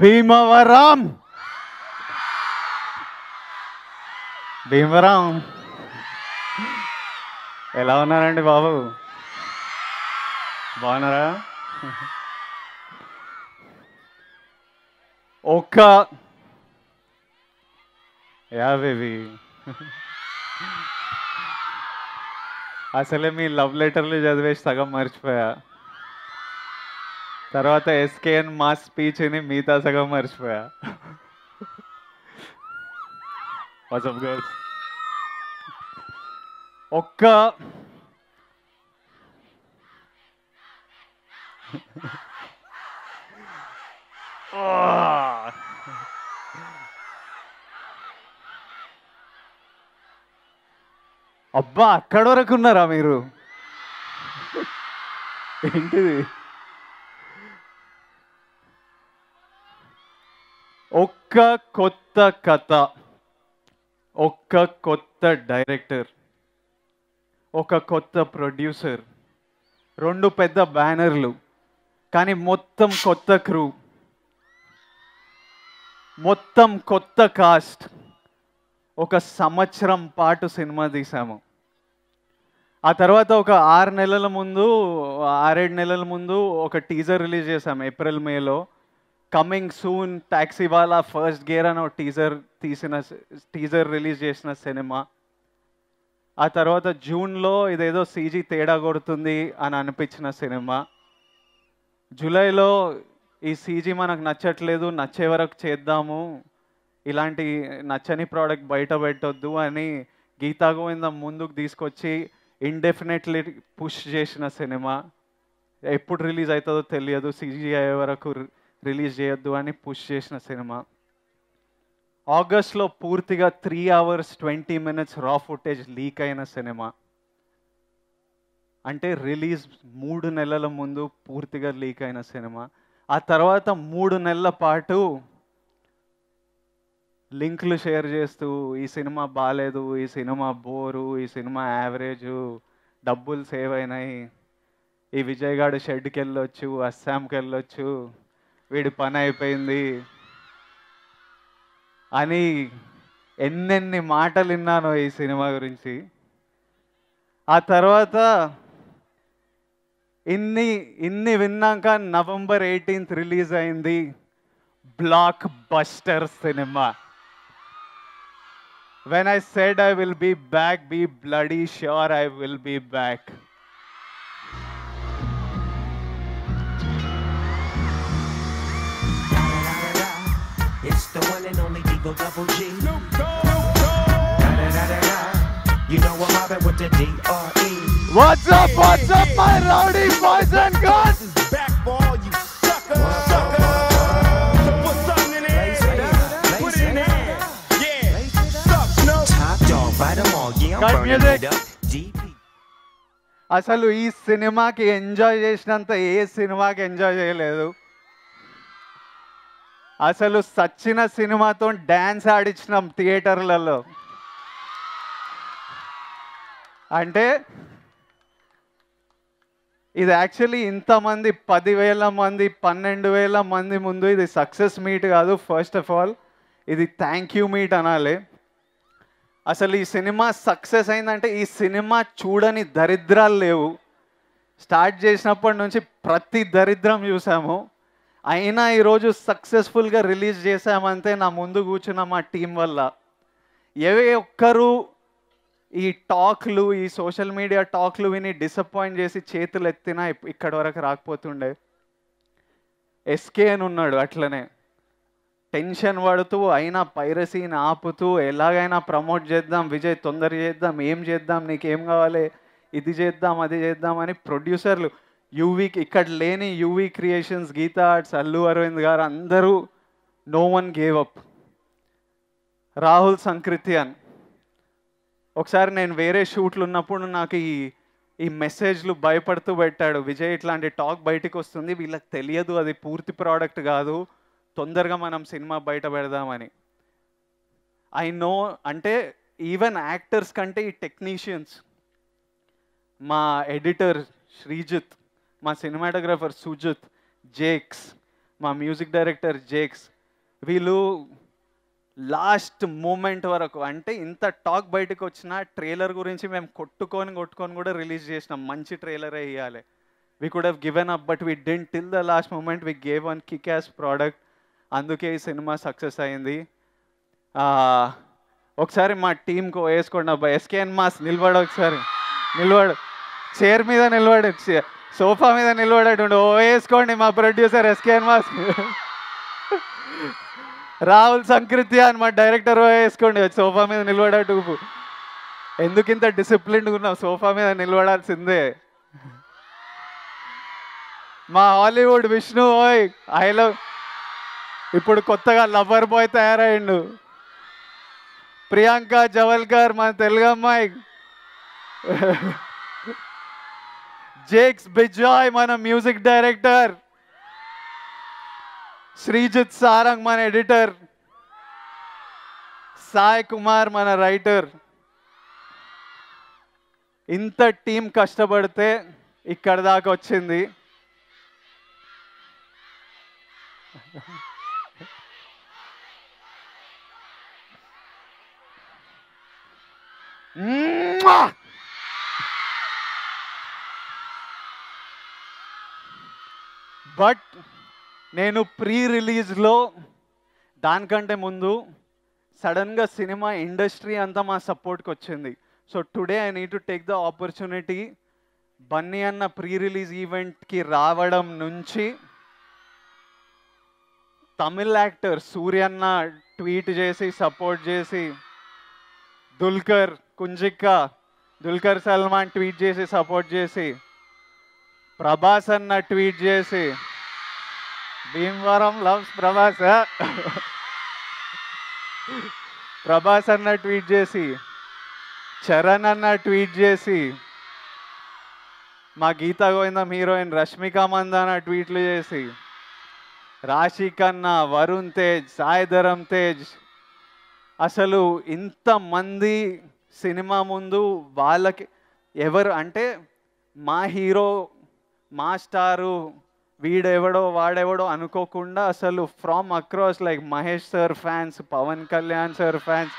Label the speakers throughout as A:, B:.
A: భీమవరం భీమవరం ఎలా ఉన్నారండి బాబు బాగున్నారా ఒక్క యాభైవి అసలే మీ లవ్ లెటర్లు చదివేసి సగం మర్చిపోయా తర్వాత ఎస్కేఎన్ మా ని మిగతా సగం మర్చిపోయా ఒక్క అబ్బా అక్కడ వరకు ఉన్నారా మీరు ఏంటిది ఒక్క కొత్త కథ ఒక్క కొత్త డైరెక్టర్ ఒక కొత్త ప్రొడ్యూసర్ రెండు పెద్ద బ్యానర్లు కానీ మొత్తం కొత్త క్రూ మొత్తం కొత్త కాస్ట్ ఒక సంవత్సరం పాటు సినిమా తీసాము ఆ తర్వాత ఒక ఆరు నెలల ముందు ఆరేడు నెలల ముందు ఒక టీజర్ రిలీజ్ చేసాము ఏప్రిల్ మేలో కమింగ్ సూన్ ట్యాక్సీ వాళ్ళ ఫస్ట్ గేర్ అని ఒక టీజర్ తీసిన టీజర్ రిలీజ్ చేసిన సినిమా ఆ తర్వాత జూన్లో ఇదేదో సీజీ తేడా కొడుతుంది అని అనిపించిన సినిమా జూలైలో ఈ సీజీ మనకు నచ్చట్లేదు నచ్చే వరకు చేద్దాము ఇలాంటి నచ్చని ప్రోడక్ట్ బయట పెట్టొద్దు అని గీతా గోవిందం ముందుకు తీసుకొచ్చి ఇండెఫినెట్లీ పుష్ చేసిన సినిమా ఎప్పుడు రిలీజ్ అవుతుందో తెలియదు సీజీ అయ్యే వరకు రిలీజ్ చేయొద్దు అని పుష్ చేసిన సినిమా ఆగస్ట్లో పూర్తిగా three hours twenty minutes raw footage leak అయిన సినిమా అంటే రిలీజ్ మూడు నెలల ముందు పూర్తిగా లీక్ అయిన సినిమా ఆ తర్వాత మూడు నెలల పాటు లింక్లు షేర్ చేస్తూ ఈ సినిమా బాగాలేదు ఈ సినిమా బోరు ఈ సినిమా యావరేజు డబ్బులు సేవ్ అయినాయి ఈ విజయగాడు షెడ్కి వెళ్ళొచ్చు అస్సాంకి వెళ్ళొచ్చు వీడి పని అయిపోయింది అని ఎన్నెన్ని మాటలు విన్నాను ఈ సినిమా గురించి ఆ తర్వాత ఇన్ని ఇన్ని విన్నాక నవంబర్ ఎయిటీన్త్ రిలీజ్ అయింది blockbuster cinema when I said I will be back be bloody sure I will be back and only double G. You know what happened with the D-R-E. What's up, what's up, my rowdy boys and girls? This is back for all you suckers. Whoa. Suckers. అసలు ఈ సినిమాకి enjoy చేసినంత ఏ సినిమాకి enjoy చేయలేదు అసలు సచ్చిన సినిమాతో dance ఆడించినాం థియేటర్లలో అంటే ఇది యాక్చువల్లీ ఇంతమంది పదివేల మంది పన్నెండు వేల మంది ముందు ఇది సక్సెస్ మీట్ కాదు ఫస్ట్ ఆఫ్ ఆల్ ఇది థ్యాంక్ యూ మీట్ అనాలి అసలు ఈ సినిమా సక్సెస్ అయిందంటే ఈ సినిమా చూడని దరిద్రాలు లేవు స్టార్ట్ చేసినప్పటి నుంచి ప్రతి దరిద్రం చూసాము అయినా ఈరోజు సక్సెస్ఫుల్గా రిలీజ్ చేసామంటే నా ముందు కూర్చున్న మా టీం వల్ల ఏ ఒక్కరూ ఈ టాక్లు ఈ సోషల్ మీడియా టాక్లు విని డిసప్పాయింట్ చేసి చేతులు ఎత్తినా ఇక్కడ వరకు రాకపోతుండే ఎస్కే అని ఉన్నాడు అట్లనే టెన్షన్ పడుతూ అయినా పైరసీని ఆపుతూ ఎలాగైనా ప్రమోట్ చేద్దాం విజయ్ తొందర చేద్దాం ఏం చేద్దాం నీకేం కావాలి ఇది చేద్దాం అది చేద్దాం అని ప్రొడ్యూసర్లు యువి ఇక్కడ లేని UV Creations Geetha Arts Allu Aravind garu అందరూ no one gave up Rahul Sankrityan అని ఒకసారి నేను వేరే షూట్లు ఉన్నప్పుడు నాకు ఈ ఈ మెసేజ్లు భయపడుతూ పెట్టాడు విజయ్ ఇట్లాంటి టాక్ బయటకు వస్తుంది వీళ్ళకి తెలియదు అది పూర్తి ప్రోడక్ట్ కాదు తొందరగా మనం సినిమా బయట పెడదామని ఐ నో అంటే ఈవెన్ యాక్టర్స్ కంటే ఈ టెక్నీషియన్స్ మా ఎడిటర్ శ్రీజిత్ మా సినిమాటోగ్రాఫర్ సుజిత్ జేక్స్ మా మ్యూజిక్ డైరెక్టర్ జేక్స్ వీళ్ళు లాస్ట్ మూమెంట్ వరకు అంటే ఇంత టాక్ బయటకు వచ్చిన ట్రైలర్ గురించి మేము కొట్టుకొని కొట్టుకొని కూడా రిలీజ్ చేసినాం మంచి ట్రైలరే ఇవ్వాలి we could have given up but we didn't till the last moment we gave one kick as product అందుకే ఈ సినిమా సక్సెస్ అయింది ఒకసారి మా టీంకు వేసుకోండి అబ్బాయి ఎస్కేఎన్ మాస్ నిలబడు ఒకసారి నిలబడు చైర్ మీద నిలబడు సోఫా మీద నిలబడేటువంటి ఓ వేసుకోండి మా producer SKN mass Rahul Sankrityan అని మా డైరెక్టర్ వేసుకోండి సోఫా మీద నిలబడేటు ఎందుకు ఇంత డిసిప్లిన్డ్ ఉన్నావు సోఫా మీద నిలబడాల్సిందే మా హాలీవుడ్ విష్ణు ఓయ్ ఐ లవ్ ఇప్పుడు కొత్తగా లవర్ బాయ్ తయారయ్యిండు ప్రియాంక జవల్కర్ మన తెలుగు అమ్మాయి Jakes Bijoy, my music director. Srijit Sarang, my editor. Sai Kumar, my writer. ఇంత టీం కష్టపడితే ఇక్కడ దాకా వచ్చింది Mwah! బట్ నేను ప్రీ రిలీజ్లో దానికంటే ముందు సడన్గా సినిమా ఇండస్ట్రీ అంతా మా సపోర్ట్కి వచ్చింది so today I need to take the opportunity Bunny అన్న ప్రీ రిలీజ్ ఈవెంట్కి రావడం నుంచి తమిళ్ యాక్టర్ సూర్యన్న ట్వీట్ చేసి సపోర్ట్ చేసి దుల్కర్ కుంజిక్క దుల్కర్ సల్మాన్ ట్వీట్ చేసి సపోర్ట్ చేసి ప్రభాస్ అన్న ట్వీట్ చేసి భీమవరం లవ్స్ ప్రభాస్ ప్రభాస్ అన్న ట్వీట్ చేసి చరణ్ అన్న ట్వీట్ చేసి మా గీతా గోవిందం హీరోయిన్ రష్మిక అన్న ట్వీట్లు చేసి రాశి కన్నా వరుణ్ తేజ్ సాయిధరం తేజ్ అసలు ఇంతమంది సినిమా ముందు వాళ్ళకి ఎవరు అంటే మా హీరో మాస్టారు వీడెవడో వాడెవడో అనుకోకుండా అసలు from across like Mahesh sir fans Pavan Kalyan sir fans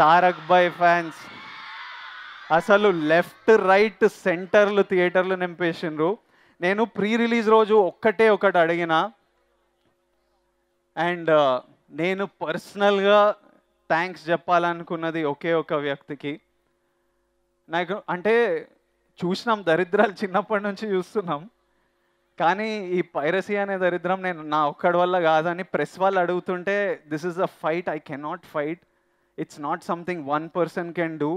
A: Tarak భాయ్ ఫ్యాన్స్ అసలు లెఫ్ట్ రైట్ సెంటర్లు థియేటర్లు నింపేసిండ్రు నేను ప్రీ రిలీజ్ రోజు ఒక్కటే ఒకటి అడిగిన అండ్ uh, నేను పర్సనల్గా థ్యాంక్స్ చెప్పాలనుకున్నది ఒకే ఒక వ్యక్తికి నాకు అంటే చూసినాం దరిద్రాలు చిన్నప్పటి నుంచి చూస్తున్నాం కానీ ఈ పైరసీ అనే దరిద్రం నేను నా ఒక్కడి వల్ల కాదని ప్రెస్ వాళ్ళు అడుగుతుంటే this is a fight I cannot fight it's not something one person can do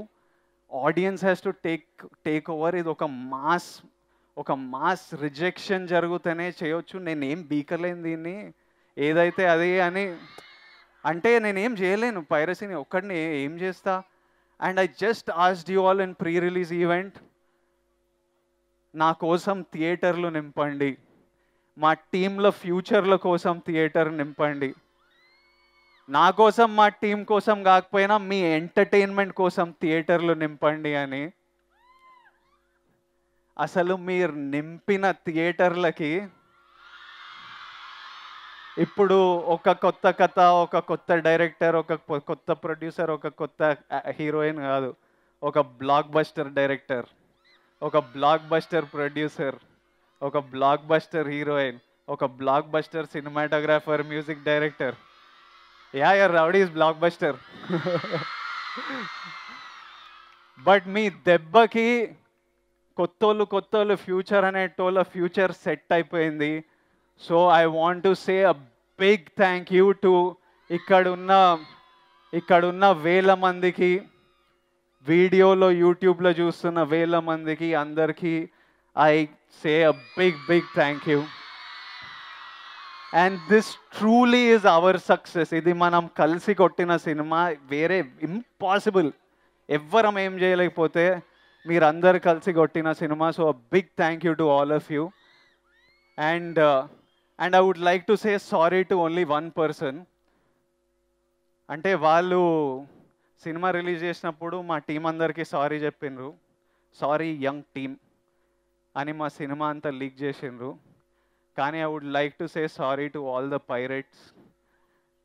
A: audience has to take take over ఇది ఒక మాస్ ఒక మాస్ రిజెక్షన్ జరుగుతూనే చేయొచ్చు నేనేం బీకలేను దీన్ని ఏదైతే అది అని అంటే నేనేం చేయలేను పైరసీని ఒక్కడిని ఏం చేస్తా and I just asked you all in pre release event నా కోసం థియేటర్లు నింపండి మా టీంల ఫ్యూచర్ల కోసం థియేటర్ నింపండి నా కోసం మా టీం కోసం కాకపోయినా మీ ఎంటర్టైన్మెంట్ కోసం థియేటర్లు నింపండి అని అసలు మీరు నింపిన థియేటర్లకి ఇప్పుడు ఒక కొత్త కథ ఒక కొత్త డైరెక్టర్ ఒక కొత్త ప్రొడ్యూసర్ ఒక కొత్త హీరోయిన్ కాదు ఒక బ్లాక్ బస్టర్ డైరెక్టర్ ఒక బ్లాక్ బస్టర్ ప్రొడ్యూసర్ ఒక బ్లాక్ బస్టర్ హీరోయిన్ ఒక blockbuster cinematographer music director ya यार rowdy is blockbuster but మీ దబ్బకి కొత్తోలు కొత్తోలు ఫ్యూచర్ అనే టోల ఫ్యూచర్ సెట్ అయిపోయింది so I want to say a big thank you to ఇక్కడ ఉన్న ఇక్కడ ఉన్న వేల మందికి వీడియోలో యూట్యూబ్లో చూస్తున్న వేల మందికి అందరికీ I say a big big thank you and this truly is our success ఇది మనం కలిసి కొట్టిన సినిమా వేరే ఇంపాసిబుల్ ఎవ్వరం ఏం చేయలేకపోతే మీరందరు కలిసి కొట్టిన cinema so big thank you to all of you and and I would like to say sorry to only one person అంటే వాళ్ళు సినిమా రిలీజ్ చేసినప్పుడు మా టీం అందరికీ సారీ చెప్పిండ్రు సారీ యంగ్ టీమ్ అని మా సినిమా అంతా లీక్ చేసిండ్రు కానీ I would like to say sorry to all the pirates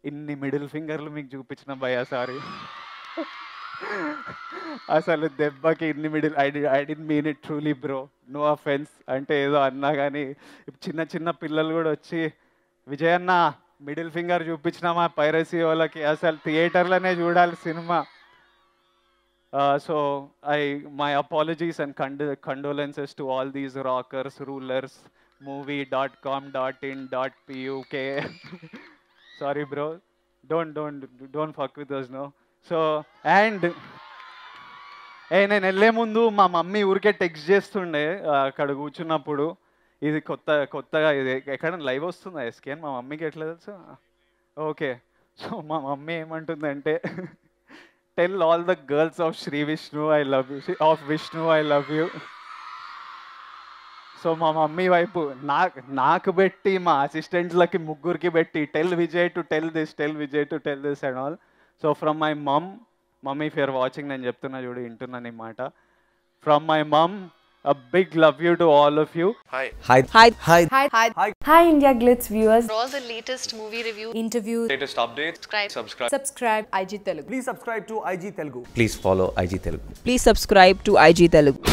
A: ఇన్ని మిడిల్ ఫింగర్లు మీకు చూపించిన భయ సారీ అసలు దెబ్బకి ఇన్ని మిడిల్ ఐ డి I mean it truly bro no offence అంటే ఏదో అన్నా కానీ చిన్న చిన్న పిల్లలు కూడా వచ్చి విజయన్న మిడిల్ ఫింగర్ చూపించినామా పైరసీ వాళ్ళకి అసలు థియేటర్లోనే చూడాలి cinema so I my apologies and కండ condolences to all these rockers rulers movie dot com dot in dot పియూకే sorry bro don't don't don't fuck with us no so and uh నేను వెళ్ళే ముందు మా మమ్మీ ఊరికే text చేస్తుండే అక్కడ కూర్చున్నప్పుడు ఇది కొత్త కొత్తగా ఇది ఎక్కడైనా లైవ్ వస్తుందా ఎస్కే అని మా మమ్మీకి ఎట్లా తెలుసు ఓకే సో మా మమ్మీ ఏమంటుందంటే tell all the girls of Sri Vishnu I love you of Vishnu I love you so మా మమ్మీ వైపు నాకు నాకు పెట్టి మా అసిస్టెంట్లకి ముగ్గురికి పెట్టి tell Vijay to tell this tell Vijay to tell this and all so from my mom mummy fear watching నేను చెప్తున్నా చూడు వింటున్నాను ఈ మాట from my mom A big love you to all of you. Hi. Hi. Hi. Hi. Hi. Hi. Hi. Hi India Glitz viewers. For all the latest movie review, interviews, latest updates, subscribe. Subscribe. Subscribe. IG Telugu. Please subscribe to IG Telugu. Please follow IG Telugu. Please subscribe to IG Telugu.